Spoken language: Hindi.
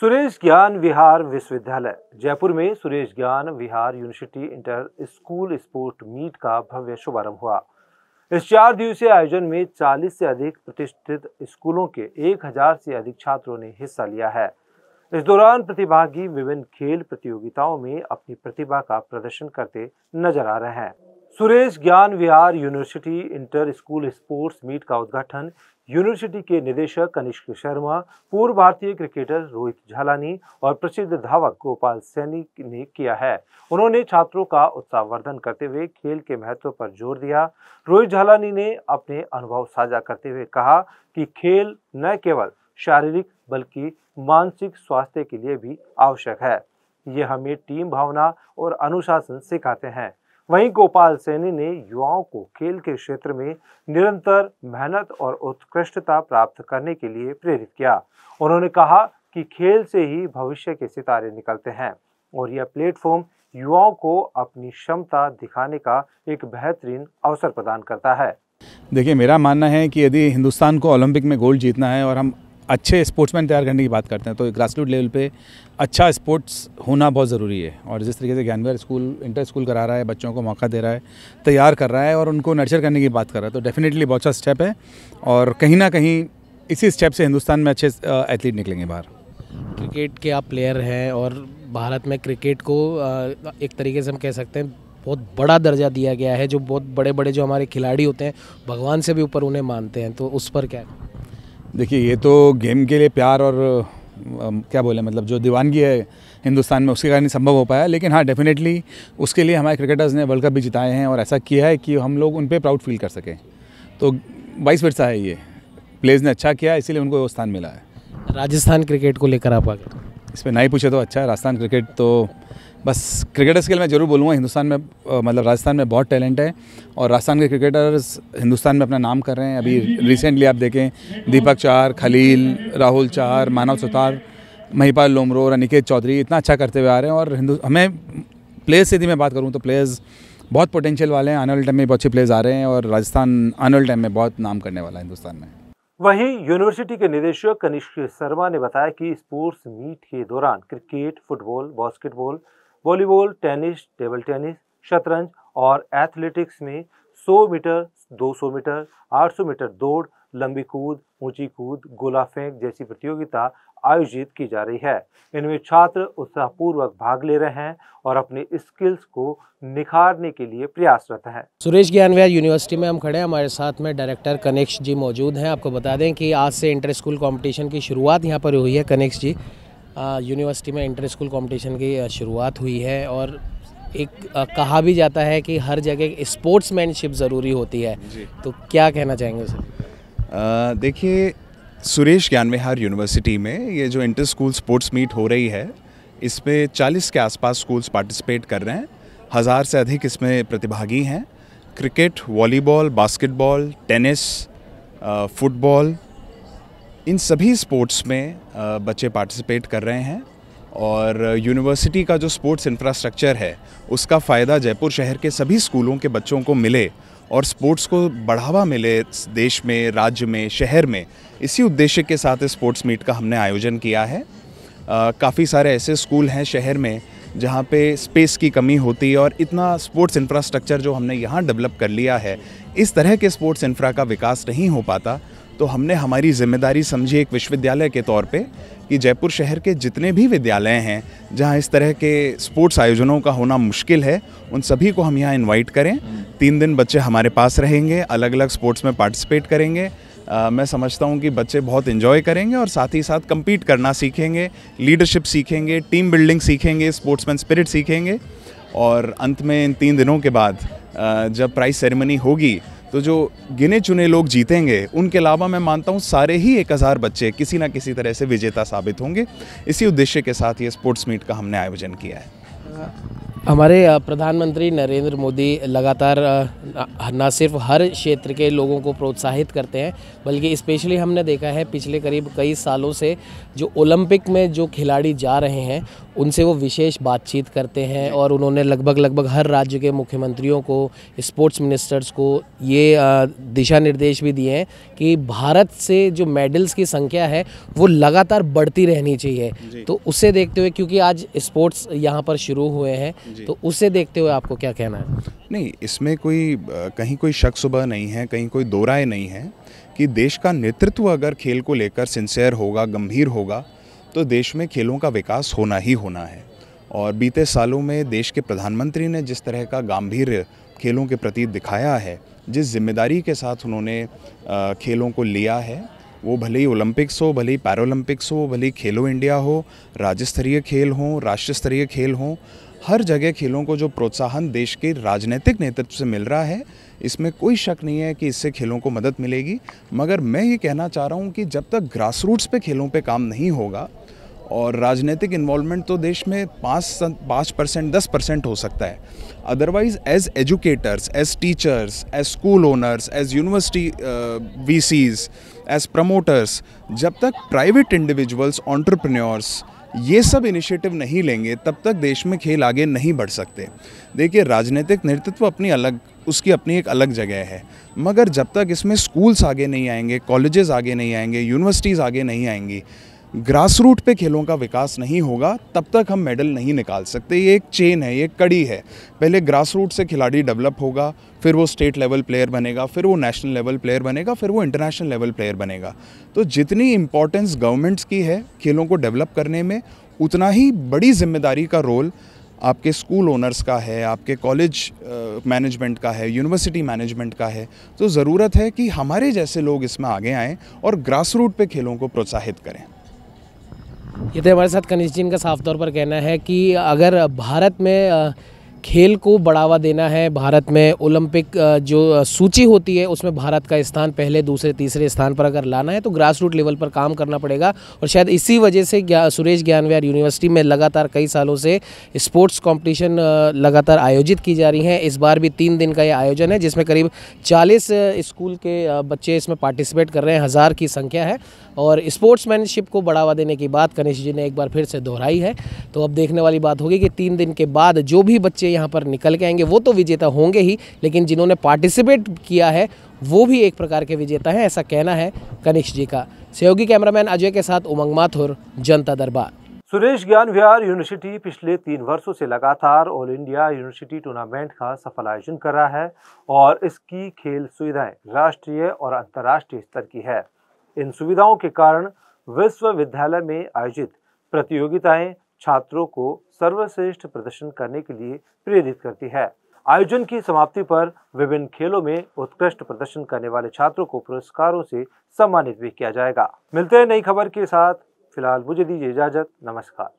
सुरेश ज्ञान विहार विश्वविद्यालय जयपुर में Suresh Gyan Vihar university inter school sport meet का भव्य शुभारंभ हुआ इस चार दिवसीय आयोजन में 40 से अधिक प्रतिष्ठित स्कूलों के 1000 से अधिक छात्रों ने हिस्सा लिया है इस दौरान प्रतिभागी विभिन्न खेल प्रतियोगिताओं में अपनी प्रतिभा का प्रदर्शन करते नजर आ रहे हैं Suresh Gyan Vihar university inter school sports meet का उद्घाटन यूनिवर्सिटी के निदेशक कनिष्क शर्मा पूर्व भारतीय क्रिकेटर रोहित झालानी और प्रसिद्ध धावक गोपाल सैनी ने किया है उन्होंने छात्रों का उत्साहवर्धन करते हुए खेल के महत्व पर जोर दिया रोहित झालानी ने अपने अनुभव साझा करते हुए कहा कि खेल न केवल शारीरिक बल्कि मानसिक स्वास्थ्य के लिए भी आवश्यक है ये हमें टीम भावना और अनुशासन सिखाते हैं वहीं गोपाल सैनी ने युवाओं को खेल के क्षेत्र में निरंतर मेहनत और उत्कृष्टता प्राप्त करने के लिए प्रेरित किया उन्होंने कहा कि खेल से ही भविष्य के सितारे निकलते हैं और यह प्लेटफॉर्म युवाओं को अपनी क्षमता दिखाने का एक बेहतरीन अवसर प्रदान करता है देखिए मेरा मानना है कि यदि हिंदुस्तान को ओलंपिक में गोल्ड जीतना है और हम अच्छे स्पोर्ट्समैन तैयार करने की बात करते हैं तो ग्रास रूट लेवल पे अच्छा स्पोर्ट्स होना बहुत ज़रूरी है और जिस तरीके से ज्ञानवेर स्कूल इंटर स्कूल करा रहा है बच्चों को मौका दे रहा है तैयार कर रहा है और उनको नर्चर करने की बात कर रहा है तो डेफिनेटली बहुत अच्छा स्टेप है और कहीं ना कहीं इसी स्टेप से हिंदुस्तान में अच्छे एथलीट निकलेंगे बाहर क्रिकेट के आप प्लेयर हैं और भारत में क्रिकेट को एक तरीके से हम कह सकते हैं बहुत बड़ा दर्जा दिया गया है जो बहुत बड़े बड़े जो हमारे खिलाड़ी होते हैं भगवान से भी ऊपर उन्हें मानते हैं तो उस पर क्या है? देखिए ये तो गेम के लिए प्यार और क्या बोले मतलब जो दीवानगी है हिंदुस्तान में उसके कारण संभव हो पाया लेकिन हाँ डेफिनेटली उसके लिए हमारे क्रिकेटर्स ने वर्ल्ड कप भी जिताए हैं और ऐसा किया है कि हम लोग उन पर प्राउड फील कर सकें तो बाईस वर्षा है ये प्लेयर्स ने अच्छा किया इसीलिए उनको वो स्थान मिला है राजस्थान क्रिकेट को लेकर आप आगे इस पर नहीं पूछे तो अच्छा है राजस्थान क्रिकेट तो बस क्रिकेटर्स के लिए मैं जरूर बोलूँगा हिंदुस्तान में मतलब राजस्थान में बहुत टैलेंट है और राजस्थान के क्रिकेटर्स हिंदुस्तान में अपना नाम कर रहे हैं अभी रिसेंटली आप देखें दीपक चार खलील राहुल चार मानव सुतार महिपाल लोमरो और अनिकेत चौधरी इतना अच्छा करते हुए आ रहे हैं और हिंदू हमें प्लेयर्स से यदि मैं बात करूँ तो प्लेयर्स बहुत पोटेंशियल वाले हैं आने वाले टाइम में बहुत अच्छे प्लेयर्स आ रहे हैं और राजस्थान आने वाले टाइम में बहुत नाम करने वाला है हिंदुस्तान में वहीं यूनिवर्सिटी के निदेशक कनिष्क शर्मा ने बताया कि स्पोर्ट्स मीट के दौरान cricket football basketball volleyball tennis table tennis शतरंज और एथलेटिक्स में 100 मीटर 200 मीटर 800 मीटर दौड़ लंबी कूद ऊंची कूद गोला फेंक जैसी प्रतियोगिता आयोजित की जा रही है इनमें छात्र उत्साहपूर्वक भाग ले रहे हैं और अपने स्किल्स को निखारने के लिए प्रयासरत हैं सुरेश ज्ञानविहार यूनिवर्सिटी में हम खड़े हैं हमारे साथ में डायरेक्टर कनेक्श जी मौजूद हैं आपको बता दें कि आज से इंटर स्कूल कॉम्पिटिशन की शुरुआत यहाँ पर हुई है कनेक्श जी यूनिवर्सिटी में इंटर स्कूल कॉम्पिटिशन की शुरुआत हुई है और एक आ, कहा भी जाता है कि हर जगह स्पोर्ट्समैनशिप ज़रूरी होती है तो क्या कहना चाहेंगे सर देखिए सुरेश ज्ञान विहार यूनिवर्सिटी में ये जो इंटर स्कूल स्पोर्ट्स मीट हो रही है इसमें 40 के आसपास स्कूल्स पार्टिसिपेट कर रहे हैं हज़ार से अधिक इसमें प्रतिभागी हैं cricket volleyball basketball tennis football इन सभी स्पोर्ट्स में बच्चे पार्टिसिपेट कर रहे हैं और यूनिवर्सिटी का जो स्पोर्ट्स इंफ्रास्ट्रक्चर है उसका फ़ायदा जयपुर शहर के सभी स्कूलों के बच्चों को मिले और स्पोर्ट्स को बढ़ावा मिले देश में राज्य में शहर में इसी उद्देश्य के साथ स्पोर्ट्स मीट का हमने आयोजन किया है काफ़ी सारे ऐसे स्कूल हैं शहर में जहाँ पे स्पेस की कमी होती है और इतना स्पोर्ट्स इंफ्रास्ट्रक्चर जो हमने यहाँ डेवलप कर लिया है इस तरह के स्पोर्ट्स इंफ्रा का विकास नहीं हो पाता तो हमने हमारी जिम्मेदारी समझी एक विश्वविद्यालय के तौर पे कि जयपुर शहर के जितने भी विद्यालय हैं जहाँ इस तरह के स्पोर्ट्स आयोजनों का होना मुश्किल है उन सभी को हम यहाँ इन्वाइट करें तीन दिन बच्चे हमारे पास रहेंगे अलग अलग स्पोर्ट्स में पार्टिसिपेट करेंगे आ, मैं समझता हूँ कि बच्चे बहुत इन्जॉय करेंगे और साथ ही साथ कम्पीट करना सीखेंगे लीडरशिप सीखेंगे टीम बिल्डिंग सीखेंगे स्पोर्ट्समैन स्पिरिट सीखेंगे और अंत में इन तीन दिनों के बाद जब प्राइज सेरेमनी होगी तो जो गिने चुने लोग जीतेंगे उनके अलावा मैं मानता हूँ सारे ही एक हज़ार बच्चे किसी ना किसी तरह से विजेता साबित होंगे इसी उद्देश्य के साथ ये स्पोर्ट्स मीट का हमने आयोजन किया है हमारे प्रधानमंत्री नरेंद्र मोदी लगातार न सिर्फ हर क्षेत्र के लोगों को प्रोत्साहित करते हैं बल्कि स्पेशली हमने देखा है पिछले करीब कई सालों से जो ओलंपिक में जो खिलाड़ी जा रहे हैं उनसे वो विशेष बातचीत करते हैं और उन्होंने लगभग लगभग हर राज्य के मुख्यमंत्रियों को स्पोर्ट्स मिनिस्टर्स को ये दिशा निर्देश भी दिए हैं कि भारत से जो मेडल्स की संख्या है वो लगातार बढ़ती रहनी चाहिए तो उसे देखते हुए क्योंकि आज स्पोर्ट्स यहाँ पर शुरू हुए हैं तो उसे देखते हुए आपको क्या कहना है नहीं इसमें कोई कहीं कोई शक सुबह नहीं है कहीं कोई दो राय नहीं है कि देश का नेतृत्व अगर खेल को लेकर सिंसेयर होगा गंभीर होगा तो देश में खेलों का विकास होना ही होना है और बीते सालों में देश के प्रधानमंत्री ने जिस तरह का गंभीर खेलों के प्रति दिखाया है जिस जिम्मेदारी के साथ उन्होंने खेलों को लिया है वो भले ही ओलंपिक्स हो भले ही पैरोलंपिक्स हो भले ही खेलो इंडिया हो राज्य स्तरीय खेल हों राष्ट्र स्तरीय खेल हों हर जगह खेलों को जो प्रोत्साहन देश के राजनीतिक नेतृत्व से मिल रहा है इसमें कोई शक नहीं है कि इससे खेलों को मदद मिलेगी मगर मैं ये कहना चाह रहा हूँ कि जब तक ग्रास रूट्स पे खेलों पे काम नहीं होगा और राजनीतिक इन्वॉल्वमेंट तो देश में पाँच पाँच परसेंट दस परसेंट हो सकता है otherwise as educators as teachers as school owners as university V Cs as promoters जब तक प्राइवेट इंडिविजुअल्स ऑन्टरप्रन्योर्स ये सब इनिशिएटिव नहीं लेंगे तब तक देश में खेल आगे नहीं बढ़ सकते देखिए राजनीतिक नेतृत्व अपनी अलग उसकी अपनी एक अलग जगह है मगर जब तक इसमें स्कूल्स आगे नहीं आएंगे कॉलेजेस आगे नहीं आएंगे यूनिवर्सिटीज़ आगे नहीं आएंगी ग्रास रूट पे खेलों का विकास नहीं होगा तब तक हम मेडल नहीं निकाल सकते ये एक चेन है ये कड़ी है पहले ग्रास रूट से खिलाड़ी डेवलप होगा फिर वो स्टेट लेवल प्लेयर बनेगा फिर वो नेशनल लेवल प्लेयर बनेगा फिर वो इंटरनेशनल लेवल प्लेयर बनेगा तो जितनी इम्पोर्टेंस गवर्नमेंट्स की है खेलों को डेवलप करने में उतना ही बड़ी जिम्मेदारी का रोल आपके स्कूल ओनर्स का है आपके कॉलेज मैनेजमेंट uh, का है यूनिवर्सिटी मैनेजमेंट का है तो ज़रूरत है कि हमारे जैसे लोग इसमें आगे आएँ और ग्रास रूट पर खेलों को प्रोत्साहित करें ये तो हमारे साथ कनिष्ठ जी इनका साफ तौर पर कहना है कि अगर भारत में खेल को बढ़ावा देना है भारत में ओलंपिक जो सूची होती है उसमें भारत का स्थान पहले दूसरे तीसरे स्थान पर अगर लाना है तो ग्रास रूट लेवल पर काम करना पड़ेगा और शायद इसी वजह से सुरेश ज्ञानव्यार यूनिवर्सिटी में लगातार कई सालों से स्पोर्ट्स कॉम्पिटिशन लगातार आयोजित की जा रही हैं इस बार भी तीन दिन का यह आयोजन है जिसमें करीब चालीस स्कूल के बच्चे इसमें पार्टिसिपेट कर रहे हैं हज़ार की संख्या है और स्पोर्ट्समैनशिप को बढ़ावा देने की बात गणेश जी ने एक बार फिर से दोहराई है तो अब देखने वाली बात होगी कि तीन दिन के बाद जो भी बच्चे यहाँ पर निकल के आएंगे वो तो विजेता होंगे ही लेकिन जिन्होंने पार्टिसिपेट किया है वो भी एक प्रकार के विजेता हैं ऐसा कहना है कनिष्क जी का सहयोगी कैमरामैन अजय के साथ उमंग माथुर जनता दरबार सुरेश ज्ञान विहार यूनिवर्सिटी पिछले तीन वर्षों से लगातार ऑल इंडिया यूनिवर्सिटी टूर्नामेंट का सफल आयोजन कर रहा है और इसकी खेल सुविधाएं राष्ट्रीय और अंतर्राष्ट्रीय स्तर की है इन सुविधाओं के कारण विश्वविद्यालय में आयोजित प्रतियोगिताएं छात्रों को सर्वश्रेष्ठ प्रदर्शन करने के लिए प्रेरित करती है आयोजन की समाप्ति पर विभिन्न खेलों में उत्कृष्ट प्रदर्शन करने वाले छात्रों को पुरस्कारों से सम्मानित भी किया जाएगा मिलते हैं नई खबर के साथ फिलहाल मुझे दीजिए इजाजत नमस्कार